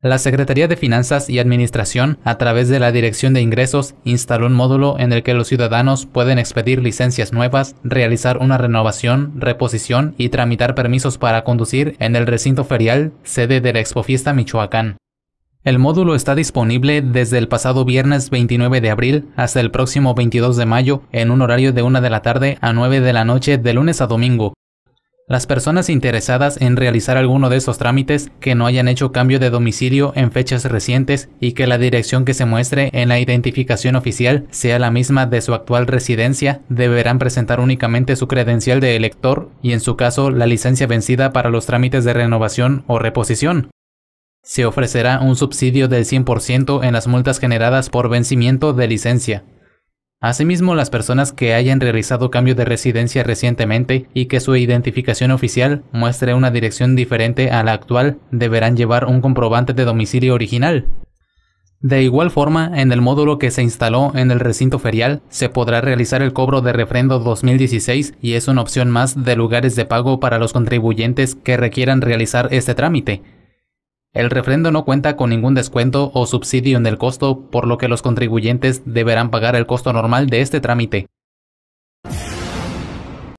La Secretaría de Finanzas y Administración, a través de la Dirección de Ingresos, instaló un módulo en el que los ciudadanos pueden expedir licencias nuevas, realizar una renovación, reposición y tramitar permisos para conducir en el recinto ferial, sede de la Expofiesta Michoacán. El módulo está disponible desde el pasado viernes 29 de abril hasta el próximo 22 de mayo en un horario de 1 de la tarde a 9 de la noche de lunes a domingo, las personas interesadas en realizar alguno de esos trámites que no hayan hecho cambio de domicilio en fechas recientes y que la dirección que se muestre en la identificación oficial sea la misma de su actual residencia, deberán presentar únicamente su credencial de elector y en su caso la licencia vencida para los trámites de renovación o reposición. Se ofrecerá un subsidio del 100% en las multas generadas por vencimiento de licencia. Asimismo, las personas que hayan realizado cambio de residencia recientemente y que su identificación oficial muestre una dirección diferente a la actual deberán llevar un comprobante de domicilio original. De igual forma, en el módulo que se instaló en el recinto ferial, se podrá realizar el cobro de refrendo 2016 y es una opción más de lugares de pago para los contribuyentes que requieran realizar este trámite. El refrendo no cuenta con ningún descuento o subsidio en el costo, por lo que los contribuyentes deberán pagar el costo normal de este trámite.